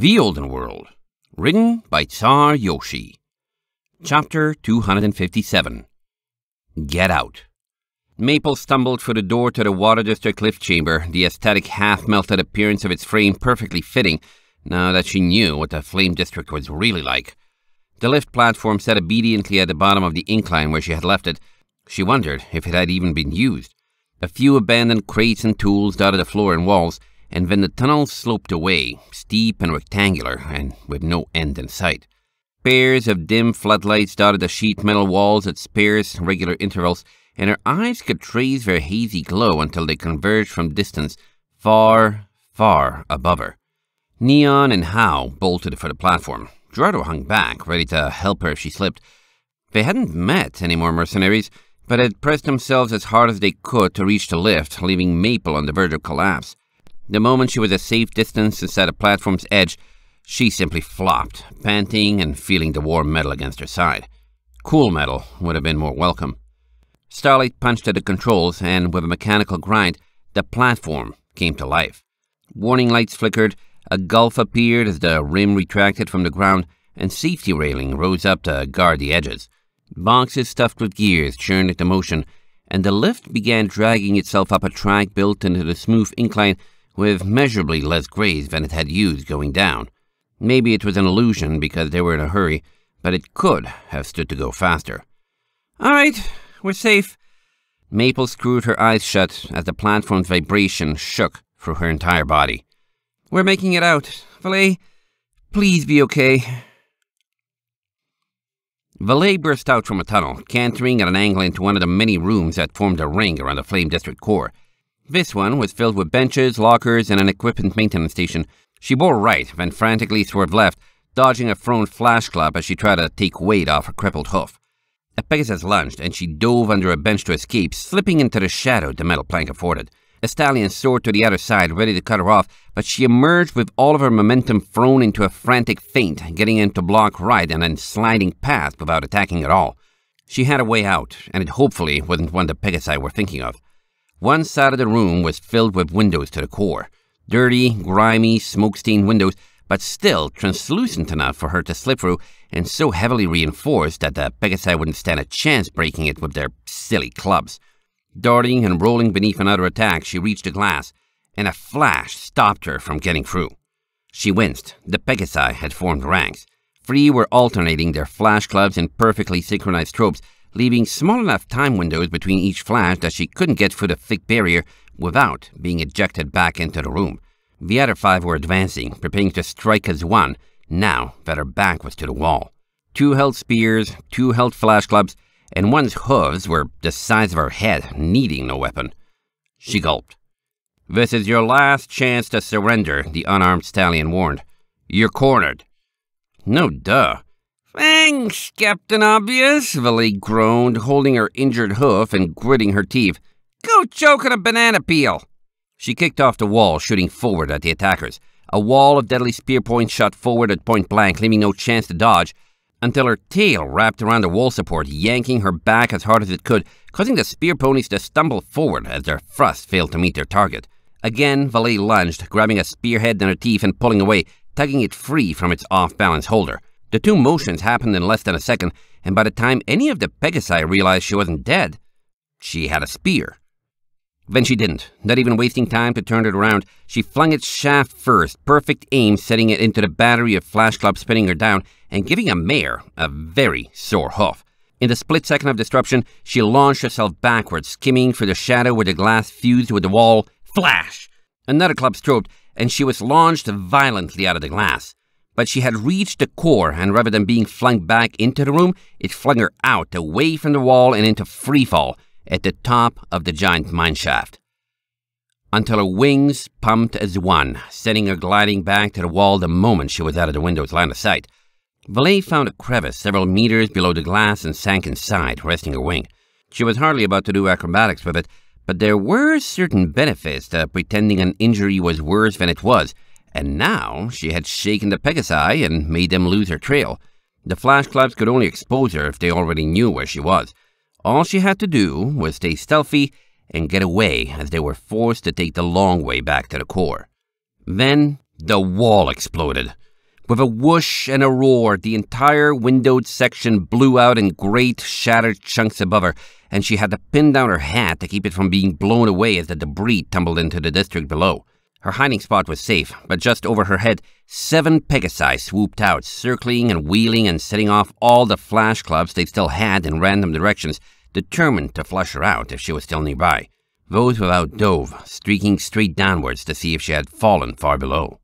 The Olden World, written by Tsar Yoshi. Chapter 257 Get Out. Maple stumbled for the door to the Water District lift chamber, the aesthetic half melted appearance of its frame perfectly fitting, now that she knew what the Flame District was really like. The lift platform sat obediently at the bottom of the incline where she had left it. She wondered if it had even been used. A few abandoned crates and tools dotted the floor and walls, and when the tunnel sloped away, steep and rectangular, and with no end in sight. Pairs of dim floodlights dotted the sheet metal walls at sparse, regular intervals, and her eyes could trace their hazy glow until they converged from distance, far, far above her. Neon and Howe bolted for the platform. Gerardo hung back, ready to help her if she slipped. They hadn't met any more mercenaries, but had pressed themselves as hard as they could to reach the lift, leaving Maple on the verge of collapse. The moment she was a safe distance inside a platform's edge, she simply flopped, panting and feeling the warm metal against her side. Cool metal would have been more welcome. Starlight punched at the controls, and with a mechanical grind, the platform came to life. Warning lights flickered, a gulf appeared as the rim retracted from the ground, and safety railing rose up to guard the edges. Boxes stuffed with gears churned into motion, and the lift began dragging itself up a track built into the smooth incline with measurably less grace than it had used going down. Maybe it was an illusion because they were in a hurry, but it could have stood to go faster. All right, we're safe. Maple screwed her eyes shut as the platform's vibration shook through her entire body. We're making it out. Valet, please be okay. Valet burst out from a tunnel, cantering at an angle into one of the many rooms that formed a ring around the Flame District core. This one was filled with benches, lockers, and an equipment maintenance station. She bore right, then frantically swerved left, dodging a thrown flash club as she tried to take weight off her crippled hoof. A Pegasus lunged, and she dove under a bench to escape, slipping into the shadow the metal plank afforded. A stallion soared to the other side, ready to cut her off, but she emerged with all of her momentum thrown into a frantic feint, getting into block right and then sliding past without attacking at all. She had a way out, and it hopefully wasn't one the Pegasi were thinking of. One side of the room was filled with windows to the core dirty, grimy, smoke stained windows, but still translucent enough for her to slip through and so heavily reinforced that the Pegasi wouldn't stand a chance breaking it with their silly clubs. Darting and rolling beneath another attack, she reached the glass, and a flash stopped her from getting through. She winced. The Pegasi had formed ranks. Three were alternating their flash clubs in perfectly synchronized strokes leaving small enough time windows between each flash that she couldn't get through the thick barrier without being ejected back into the room. The other five were advancing, preparing to strike as one, now that her back was to the wall. Two held spears, two held flash clubs, and one's hooves were the size of her head, needing no weapon. She gulped. This is your last chance to surrender, the unarmed stallion warned. You're cornered. No duh. Thanks, Captain Obvious, Villy groaned, holding her injured hoof and gritting her teeth. Go choke on a banana peel! She kicked off the wall, shooting forward at the attackers. A wall of deadly spear points shot forward at point blank, leaving no chance to dodge, until her tail wrapped around the wall support, yanking her back as hard as it could, causing the spear ponies to stumble forward as their thrusts failed to meet their target. Again, Valet lunged, grabbing a spearhead in her teeth and pulling away, tugging it free from its off-balance holder. The two motions happened in less than a second, and by the time any of the Pegasi realized she wasn't dead, she had a spear. Then she didn't, not even wasting time to turn it around. She flung its shaft first, perfect aim, setting it into the battery of Flash Club, spinning her down, and giving a mare a very sore hoof. In the split second of disruption, she launched herself backwards, skimming through the shadow where the glass fused with the wall. Flash! Another club stroked, and she was launched violently out of the glass. But she had reached the core, and rather than being flung back into the room, it flung her out, away from the wall and into freefall at the top of the giant mineshaft. Until her wings pumped as one, sending her gliding back to the wall the moment she was out of the window's line of sight. Valet found a crevice several meters below the glass and sank inside, resting her wing. She was hardly about to do acrobatics with it, but there were certain benefits to pretending an injury was worse than it was, and now she had shaken the Pegasi and made them lose her trail. The flashclubs could only expose her if they already knew where she was. All she had to do was stay stealthy and get away as they were forced to take the long way back to the core. Then the wall exploded. With a whoosh and a roar, the entire windowed section blew out in great shattered chunks above her, and she had to pin down her hat to keep it from being blown away as the debris tumbled into the district below. Her hiding spot was safe, but just over her head, seven Pegasi swooped out, circling and wheeling and setting off all the flash clubs they still had in random directions, determined to flush her out if she was still nearby. Those without dove, streaking straight downwards to see if she had fallen far below.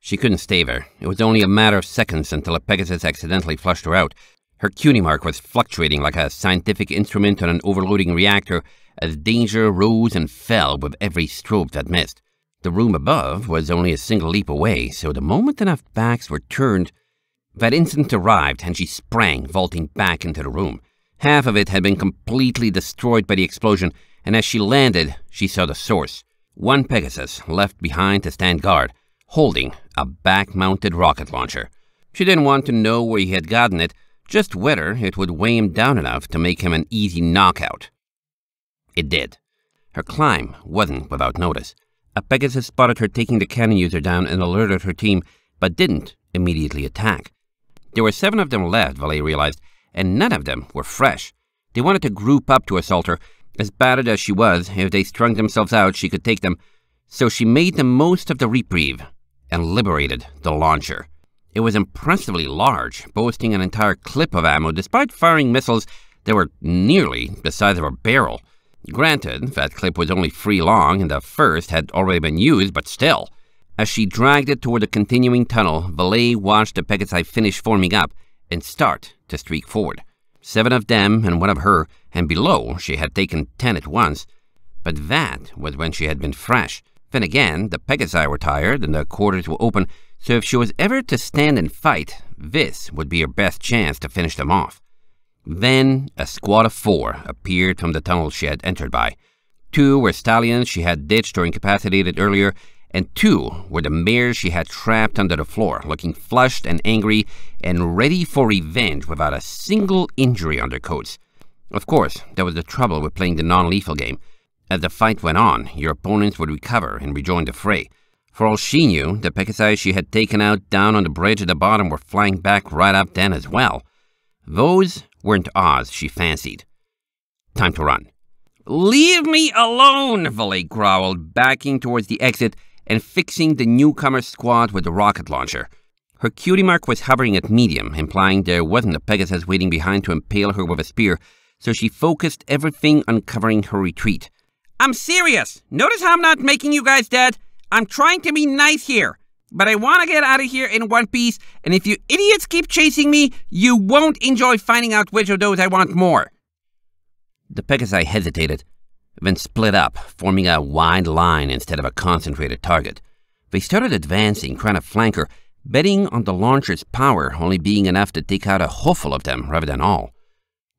She couldn't stave her. It was only a matter of seconds until a Pegasus accidentally flushed her out. Her CUNY mark was fluctuating like a scientific instrument on an overloading reactor as danger rose and fell with every strobe that missed. The room above was only a single leap away, so the moment enough backs were turned, that instant arrived and she sprang, vaulting back into the room. Half of it had been completely destroyed by the explosion, and as she landed, she saw the source. One Pegasus left behind to stand guard, holding a back mounted rocket launcher. She didn't want to know where he had gotten it, just whether it would weigh him down enough to make him an easy knockout. It did. Her climb wasn't without notice a Pegasus spotted her taking the cannon user down and alerted her team, but didn't immediately attack. There were seven of them left, Valet realized, and none of them were fresh. They wanted to group up to assault her. As battered as she was, if they strung themselves out, she could take them. So she made the most of the reprieve and liberated the launcher. It was impressively large, boasting an entire clip of ammo, despite firing missiles that were nearly the size of a barrel. Granted, that clip was only three long and the first had already been used, but still. As she dragged it toward the continuing tunnel, Valet watched the Pegasi finish forming up and start to streak forward. Seven of them and one of her, and below she had taken ten at once. But that was when she had been fresh. Then again, the Pegasi were tired and the quarters were open, so if she was ever to stand and fight, this would be her best chance to finish them off. Then a squad of four appeared from the tunnel she had entered by. Two were stallions she had ditched or incapacitated earlier, and two were the mares she had trapped under the floor, looking flushed and angry and ready for revenge without a single injury on their coats. Of course, there was the trouble with playing the non-lethal game. As the fight went on, your opponents would recover and rejoin the fray. For all she knew, the Pegasi she had taken out down on the bridge at the bottom were flying back right up then as well. Those weren't Oz she fancied. Time to run. Leave me alone, Valet growled, backing towards the exit and fixing the newcomer squad with the rocket launcher. Her cutie mark was hovering at medium, implying there wasn't a Pegasus waiting behind to impale her with a spear, so she focused everything on covering her retreat. I'm serious! Notice how I'm not making you guys dead? I'm trying to be nice here! but I want to get out of here in one piece, and if you idiots keep chasing me, you won't enjoy finding out which of those I want more. The Pegasi hesitated, then split up, forming a wide line instead of a concentrated target. They started advancing, trying to flank her, betting on the launcher's power only being enough to take out a hoofful of them rather than all.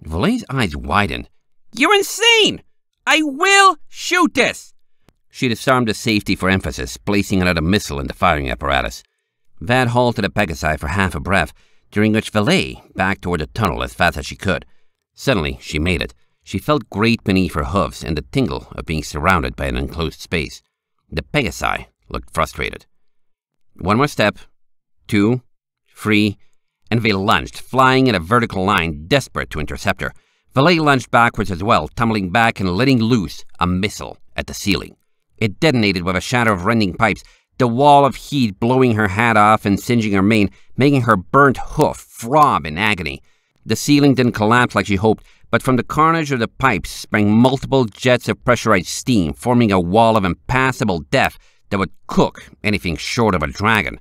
Valet's eyes widened. You're insane! I will shoot this! She disarmed a safety for emphasis, placing another missile in the firing apparatus. Vad halted a Pegasi for half a breath, during which Valet backed toward the tunnel as fast as she could. Suddenly, she made it. She felt great beneath her hooves and the tingle of being surrounded by an enclosed space. The Pegasi looked frustrated. One more step, two, three, and they lunged, flying in a vertical line, desperate to intercept her. Valet lunged backwards as well, tumbling back and letting loose a missile at the ceiling. It detonated with a shatter of rending pipes, the wall of heat blowing her hat off and singeing her mane, making her burnt hoof throb in agony. The ceiling didn't collapse like she hoped, but from the carnage of the pipes sprang multiple jets of pressurized steam, forming a wall of impassable death that would cook anything short of a dragon.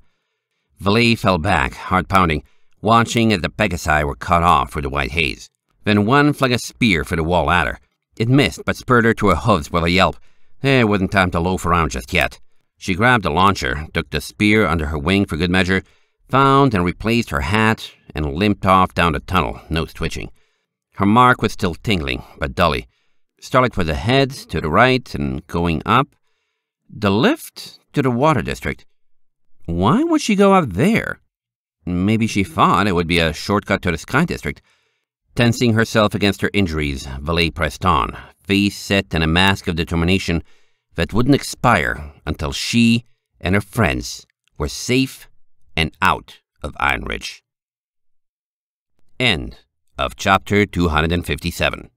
Valet fell back, heart pounding, watching as the Pegasi were cut off with the white haze. Then one flung a spear for the wall at her. It missed, but spurred her to her hooves with a yelp. It wasn't time to loaf around just yet. She grabbed a launcher, took the spear under her wing for good measure, found and replaced her hat, and limped off down the tunnel, nose twitching. Her mark was still tingling, but dully. Starlight was ahead, to the right, and going up. The lift to the water district. Why would she go up there? Maybe she thought it would be a shortcut to the Sky District. Tensing herself against her injuries, Valet pressed on, face set in a mask of determination that wouldn't expire until she and her friends were safe and out of Iron Ridge. End of chapter 257.